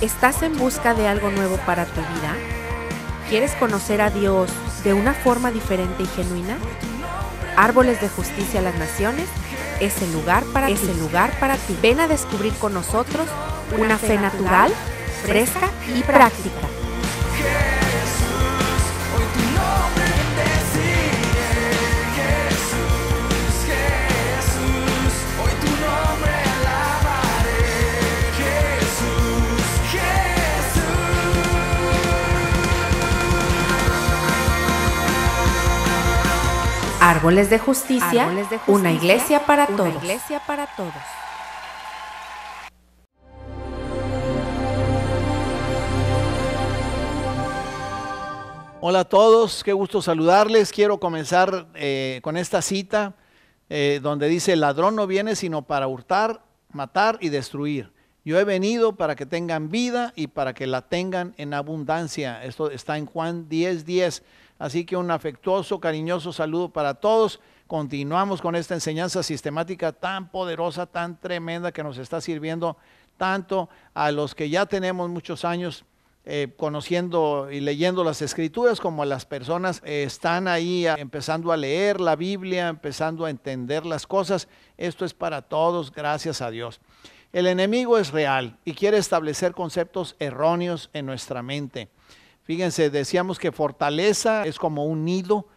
¿Estás en busca de algo nuevo para tu vida? ¿Quieres conocer a Dios de una forma diferente y genuina? Árboles de Justicia a las Naciones es el lugar para, ti. lugar para ti. Ven a descubrir con nosotros una, fe, natural, fresca y práctica. Árboles de Justicia, una, iglesia para, todos. Hola a todos, qué gusto saludarles. Quiero comenzar eh, con esta cita eh, donde dice, el ladrón no viene sino para hurtar, matar y destruir. Yo he venido para que tengan vida y para que la tengan en abundancia. Esto está en Juan 10.10 10. Así que un afectuoso, cariñoso saludo para todos. Continuamos con esta enseñanza sistemática tan poderosa, tan tremenda que nos está sirviendo tanto a los que ya tenemos muchos años eh, conociendo y leyendo las escrituras, como a las personas que eh, están ahí eh, empezando a leer la Biblia, empezando a entender las cosas. Esto es para todos, gracias a Dios. El enemigo es real y quiere establecer conceptos erróneos en nuestra mente. Fíjense, decíamos que fortaleza es como un nido,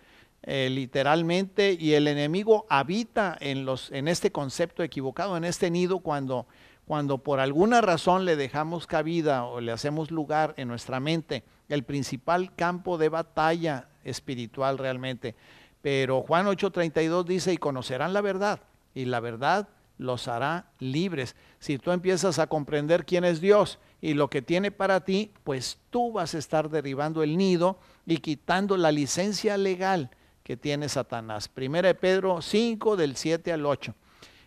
eh, literalmente, y el enemigo habita en, los, en este concepto equivocado, en este nido, cuando, cuando por alguna razón le dejamos cabida o le hacemos lugar en nuestra mente, el principal campo de batalla espiritual realmente. Pero Juan 8:32 dice, y conocerán la verdad, y la verdad los hará libres. Si tú empiezas a comprender quién es Dios, y lo que tiene para ti, pues tú vas a estar derribando el nido y quitando la licencia legal que tiene Satanás. Primera de Pedro 5 del 7 al 8.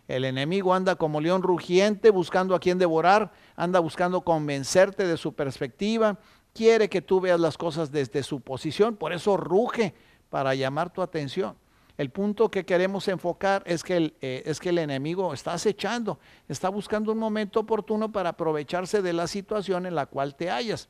El enemigo anda como león rugiente buscando a quien devorar, anda buscando convencerte de su perspectiva, quiere que tú veas las cosas desde su posición, por eso ruge para llamar tu atención. El punto que queremos enfocar es que, el, eh, es que el enemigo está acechando, está buscando un momento oportuno para aprovecharse de la situación en la cual te hallas.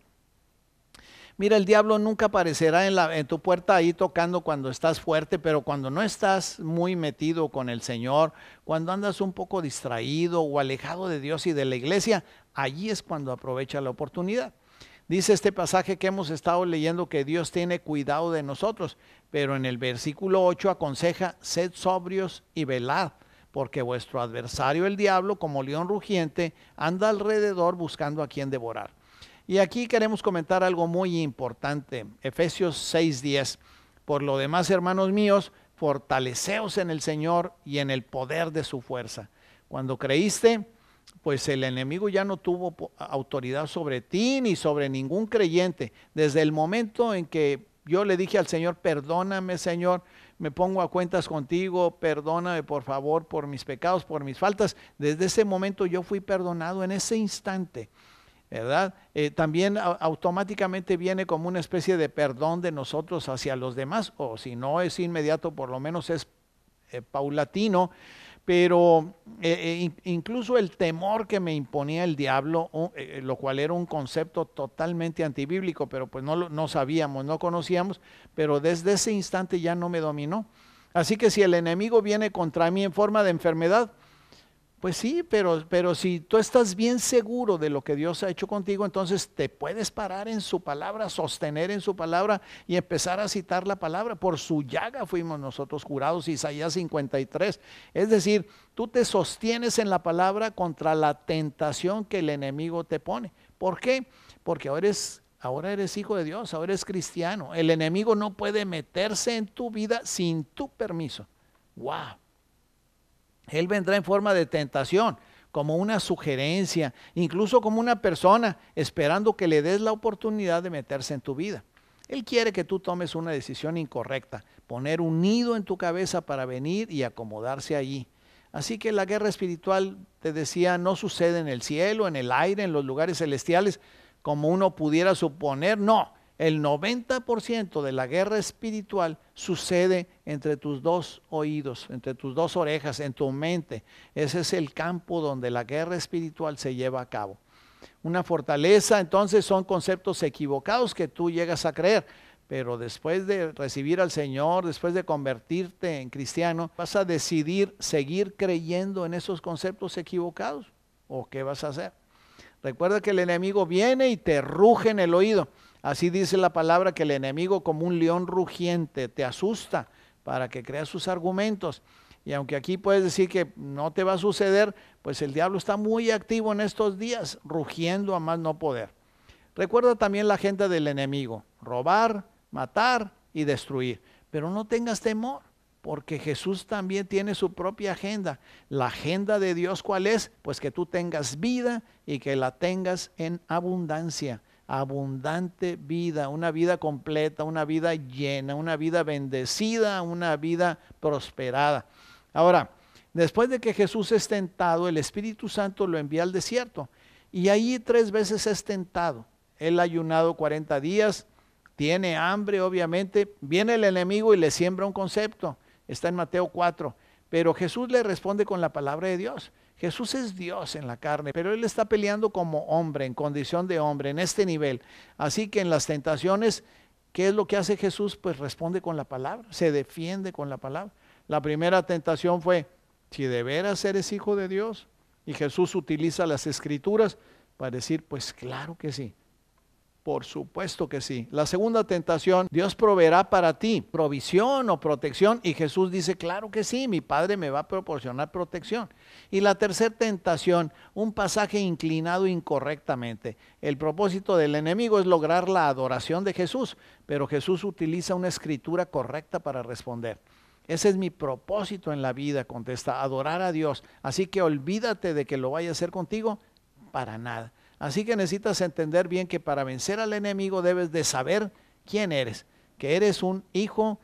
Mira, el diablo nunca aparecerá en, en, tu puerta ahí tocando cuando estás fuerte, pero cuando no estás muy metido con el Señor, cuando andas un poco distraído o alejado de Dios y de la iglesia, allí es cuando aprovecha la oportunidad. Dice este pasaje que hemos estado leyendo que Dios tiene cuidado de nosotros, pero en el versículo 8 aconseja, sed sobrios y velad, porque vuestro adversario el diablo, como león rugiente, anda alrededor buscando a quien devorar. Y aquí queremos comentar algo muy importante, Efesios 6:10. Por lo demás, hermanos míos, fortaleceos en el Señor y en el poder de su fuerza. Cuando creíste, pues el enemigo ya no tuvo autoridad sobre ti ni sobre ningún creyente. Desde el momento en que yo le dije al Señor, perdóname Señor, me pongo a cuentas contigo, perdóname por favor por mis pecados, por mis faltas, desde ese momento yo fui perdonado en ese instante. ¿verdad? Eh, también automáticamente viene como una especie de perdón de nosotros hacia los demás, o si no es inmediato, por lo menos es eh, paulatino pero eh, eh, incluso el temor que me imponía el diablo, eh, lo cual era un concepto totalmente antibíblico, pero pues no, no sabíamos, no conocíamos, pero desde ese instante ya no me dominó. Así que si el enemigo viene contra mí en forma de enfermedad, pues sí, pero, pero si tú estás bien seguro de lo que Dios ha hecho contigo, entonces te puedes parar en su palabra, sostener en su palabra y empezar a citar la palabra. Por su llaga fuimos nosotros jurados, Isaías 53. Es decir, tú te sostienes en la palabra contra la tentación que el enemigo te pone. ¿Por qué? Porque ahora eres, ahora eres hijo de Dios, ahora eres cristiano. El enemigo no puede meterse en tu vida sin tu permiso. ¡Wow! Él vendrá en forma de tentación, como una sugerencia, incluso como una persona esperando que le des la oportunidad de meterse en tu vida. Él quiere que tú tomes una decisión incorrecta, poner un nido en tu cabeza para venir y acomodarse allí. Así que la guerra espiritual, te decía, no sucede en el cielo, en el aire, en los lugares celestiales, como uno pudiera suponer. No, el 90% de la guerra espiritual sucede entre tus dos oídos, entre tus dos orejas, en tu mente. Ese es el campo donde la guerra espiritual se lleva a cabo. Una fortaleza, entonces son conceptos equivocados que tú llegas a creer, pero después de recibir al Señor, después de convertirte en cristiano, vas a decidir seguir creyendo en esos conceptos equivocados. ¿O qué vas a hacer? Recuerda que el enemigo viene y te ruge en el oído Así dice la palabra que el enemigo como un león rugiente te asusta para que creas sus argumentos. Y aunque aquí puedes decir que no te va a suceder, pues el diablo está muy activo en estos días, rugiendo a más no poder. Recuerda también la agenda del enemigo, robar, matar y destruir. Pero no tengas temor, porque Jesús también tiene su propia agenda. La agenda de Dios cuál es? Pues que tú tengas vida y que la tengas en abundancia abundante vida, una vida completa, una vida llena, una vida bendecida, una vida prosperada. Ahora, después de que Jesús es tentado, el Espíritu Santo lo envía al desierto y allí tres veces es tentado. Él ha ayunado 40 días, tiene hambre, obviamente, viene el enemigo y le siembra un concepto. Está en Mateo 4, pero Jesús le responde con la palabra de Dios. Jesús es Dios en la carne, pero Él está peleando como hombre, en condición de hombre, en este nivel. Así que en las tentaciones, ¿qué es lo que hace Jesús? Pues responde con la palabra, se defiende con la palabra. La primera tentación fue, si de veras eres hijo de Dios, y Jesús utiliza las escrituras para decir, pues claro que sí, por supuesto que sí. La segunda tentación, Dios proveerá para ti provisión o protección. Y Jesús dice, claro que sí, mi Padre me va a proporcionar protección. Y la tercera tentación, un pasaje inclinado incorrectamente. El propósito del enemigo es lograr la adoración de Jesús, pero Jesús utiliza una escritura correcta para responder. Ese es mi propósito en la vida, contesta, adorar a Dios. Así que olvídate de que lo vaya a hacer contigo para nada. Así que necesitas entender bien que para vencer al enemigo debes de saber quién eres, que eres un hijo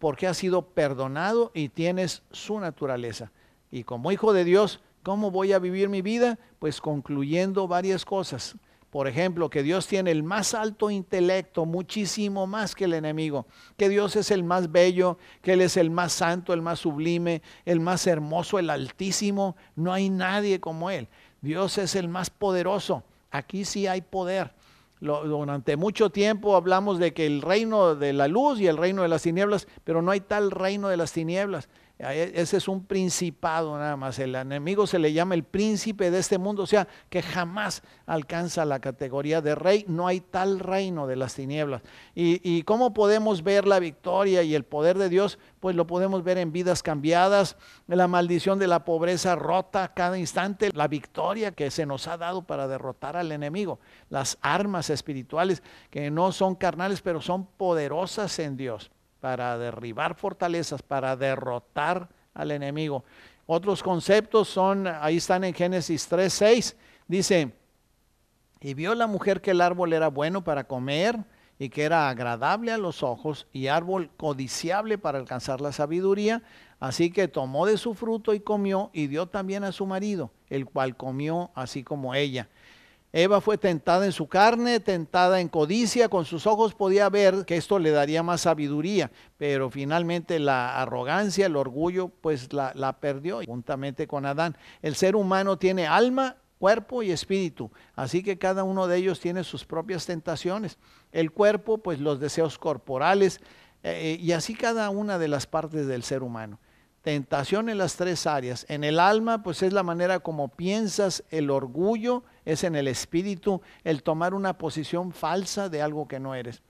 porque has sido perdonado y tienes su naturaleza. Y como hijo de Dios, ¿cómo voy a vivir mi vida? Pues concluyendo varias cosas. Por ejemplo, que Dios tiene el más alto intelecto, muchísimo más que el enemigo, que Dios es el más bello, que Él es el más santo, el más sublime, el más hermoso, el altísimo. No hay nadie como Él. Dios es el más poderoso, Aquí sí hay poder. durante mucho tiempo hablamos de que el reino de la luz y el reino de las tinieblas, pero no hay tal reino de las tinieblas. E, ese es un principado nada más. El enemigo se le llama el príncipe de este mundo, o sea, que jamás alcanza la categoría de rey. No hay tal reino de las tinieblas. ¿Y, cómo podemos ver la victoria y el poder de Dios? Pues lo podemos ver en vidas cambiadas, la maldición de la pobreza rota cada instante, la victoria que se nos ha dado para derrotar al enemigo, las armas espirituales que no son carnales, pero son poderosas en Dios para derribar fortalezas, para derrotar al enemigo. Otros conceptos son, ahí están en Génesis 3, 6, dice, y vio la mujer que el árbol era bueno para comer y que era agradable a los ojos y árbol codiciable para alcanzar la sabiduría, así que tomó de su fruto y comió y dio también a su marido, el cual comió así como ella. Eva fue tentada en su carne, tentada en codicia, con sus ojos podía ver que esto le daría más sabiduría, pero finalmente la arrogancia, el orgullo, pues la, perdió juntamente con Adán. El ser humano tiene alma, cuerpo y espíritu, así que cada uno de ellos tiene sus propias tentaciones. El cuerpo, pues los deseos corporales, eh, eh, y así cada una de las partes del ser humano tentación en las tres áreas. En el alma, pues es la manera como piensas, el orgullo, es en el espíritu el tomar una posición falsa de algo que no eres.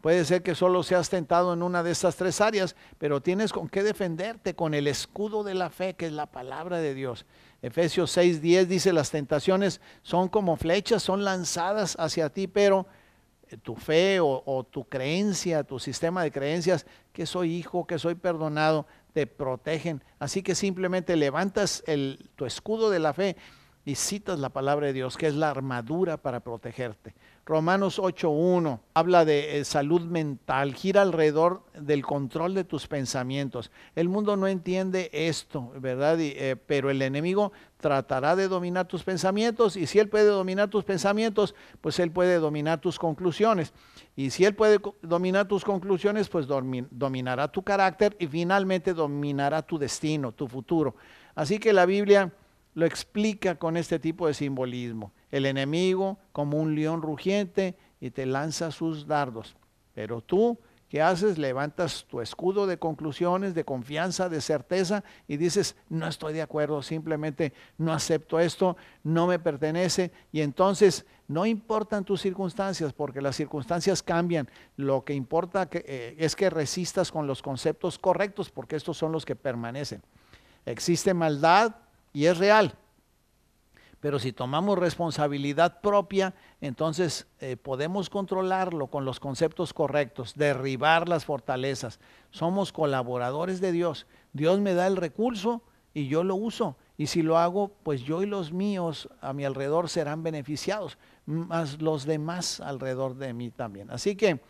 Puede ser que solo seas tentado en una de estas tres áreas, pero tienes con qué defenderte con el escudo de la fe, que es la palabra de Dios. Efesios 6:10 dice, las tentaciones son como flechas, son lanzadas hacia ti, pero eh, tu fe o, o, tu creencia, tu sistema de creencias, que soy hijo, que soy perdonado, te protegen. Así que simplemente levantas el, tu escudo de la fe y citas la palabra de Dios, que es la armadura para protegerte. Romanos 8.1 habla de eh, salud mental, gira alrededor del control de tus pensamientos. El mundo no entiende esto, ¿verdad? Eh, pero el enemigo tratará de dominar tus pensamientos y si él puede dominar tus pensamientos, pues él puede dominar tus conclusiones. Y si él puede dominar tus conclusiones, pues dominará tu carácter y finalmente dominará tu destino, tu futuro. Así que la Biblia lo explica con este tipo de simbolismo. El enemigo como un león rugiente y te lanza sus dardos. Pero tú, ¿qué haces? Levantas tu escudo de conclusiones, de confianza, de certeza y dices, no estoy de acuerdo, simplemente no acepto esto, no me pertenece. Y entonces no importan tus circunstancias porque las circunstancias cambian. Lo que importa eh, es que resistas con los conceptos correctos porque estos son los que permanecen. Existe maldad, y es real. Pero si tomamos responsabilidad propia, entonces eh, podemos controlarlo con los conceptos correctos, derribar las fortalezas. Somos colaboradores de Dios. Dios me da el recurso y yo lo uso. Y si lo hago, pues yo y los míos a mi alrededor serán beneficiados, más los demás alrededor de mí también. Así que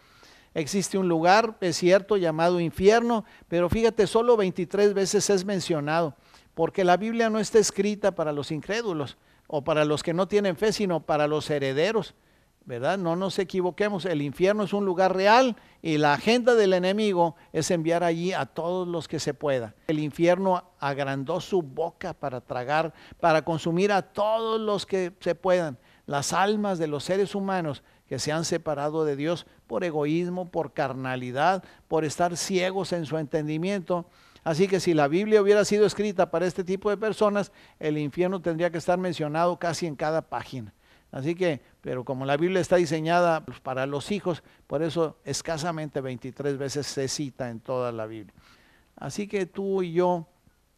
existe un lugar, es cierto, llamado infierno, pero fíjate, solo 23 veces es mencionado porque la Biblia no está escrita para los incrédulos o para los que no tienen fe, sino para los herederos. ¿Verdad? No nos equivoquemos, el infierno es un lugar real y la agenda del enemigo es enviar allí a todos los que se pueda. El infierno agrandó su boca para tragar, para consumir a todos los que se puedan, las almas de los seres humanos que se han separado de Dios por egoísmo, por carnalidad, por estar ciegos en su entendimiento Así que si la Biblia hubiera sido escrita para este tipo de personas, el infierno tendría que estar mencionado casi en cada página. Así que, pero como la Biblia está diseñada pues, para los hijos, por eso escasamente 23 veces se cita en toda la Biblia. Así que tú y yo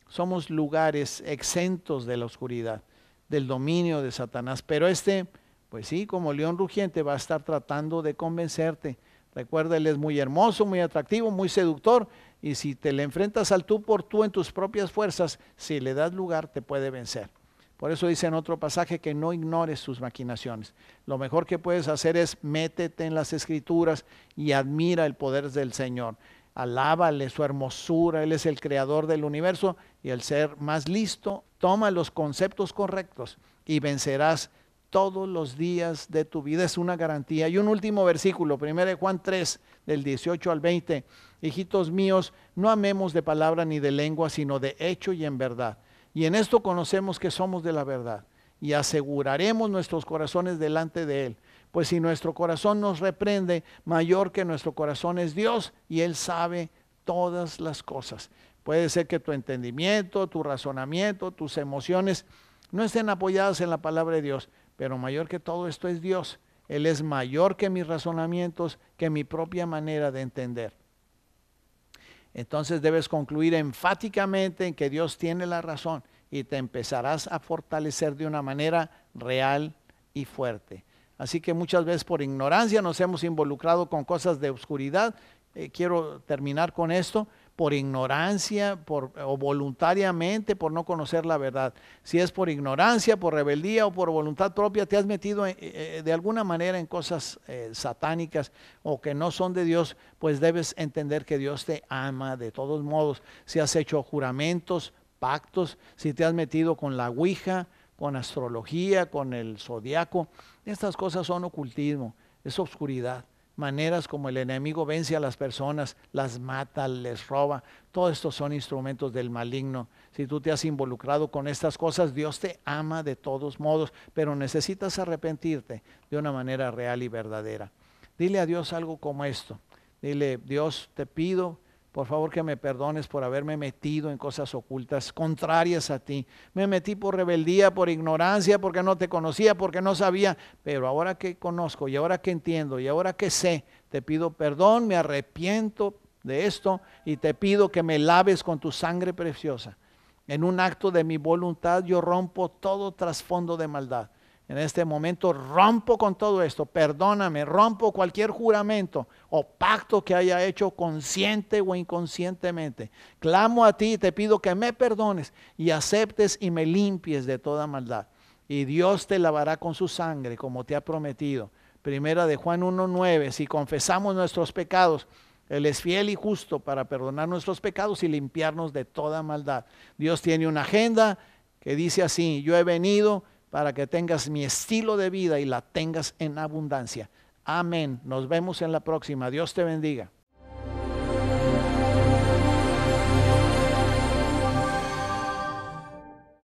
somos lugares exentos de la oscuridad, del dominio de Satanás. Pero este, pues sí, como león rugiente va a estar tratando de convencerte. Recuerda, él es muy hermoso, muy atractivo, muy seductor, y si te le enfrentas al tú por tú en tus propias fuerzas, si le das lugar, te puede vencer. Por eso dice en otro pasaje que no ignores sus maquinaciones. Lo mejor que puedes hacer es métete en las escrituras y admira el poder del Señor. Alábale su hermosura, Él es el creador del universo y el ser más listo toma los conceptos correctos y vencerás todos los días de tu vida. Es una garantía. Y un último versículo, 1 Juan 3, del 18 al 20 hijitos míos, no amemos de palabra ni de lengua, sino de hecho y en verdad. Y en esto conocemos que somos de la verdad y aseguraremos nuestros corazones delante de Él. Pues si nuestro corazón nos reprende, mayor que nuestro corazón es Dios y Él sabe todas las cosas. Puede ser que tu entendimiento, tu razonamiento, tus emociones no estén apoyadas en la palabra de Dios, pero mayor que todo esto es Dios. Él es mayor que mis razonamientos, que mi propia manera de entender entonces debes concluir enfáticamente en que Dios tiene la razón y te empezarás a fortalecer de una manera real y fuerte. Así que muchas veces por ignorancia nos hemos involucrado con cosas de oscuridad. Eh, quiero terminar con esto por ignorancia por, o voluntariamente por no conocer la verdad. Si es por ignorancia, por rebeldía o por voluntad propia, te has metido eh, eh, de alguna manera en cosas eh, satánicas o que no son de Dios, pues debes entender que Dios te ama de todos modos. Si has hecho juramentos, pactos, si te has metido con la Ouija, con astrología, con el zodiaco, estas cosas son ocultismo, es obscuridad maneras como el enemigo vence a las personas, las mata, les roba. Todos estos son instrumentos del maligno. Si tú te has involucrado con estas cosas, Dios te ama de todos modos, pero necesitas arrepentirte de una manera real y verdadera. Dile a Dios algo como esto. Dile, Dios, te pido por favor que me perdones por haberme metido en cosas ocultas, contrarias a ti. Me metí por rebeldía, por ignorancia, porque no te conocía, porque no sabía. Pero ahora que conozco y ahora que entiendo y ahora que sé, te pido perdón, me arrepiento de esto y te pido que me laves con tu sangre preciosa. En un acto de mi voluntad yo rompo todo trasfondo de maldad en este momento rompo con todo esto, perdóname, rompo cualquier juramento o pacto que haya hecho consciente o inconscientemente. Clamo a ti, te pido que me perdones y aceptes y me limpies de toda maldad. Y Dios te lavará con su sangre como te ha prometido. Primera de Juan 1.9, si confesamos nuestros pecados, él es fiel y justo para perdonar nuestros pecados y limpiarnos de toda maldad. Dios tiene una agenda que dice así, yo he venido para que tengas mi estilo de vida y la tengas en abundancia. Amén. Nos vemos en la próxima. Dios te bendiga.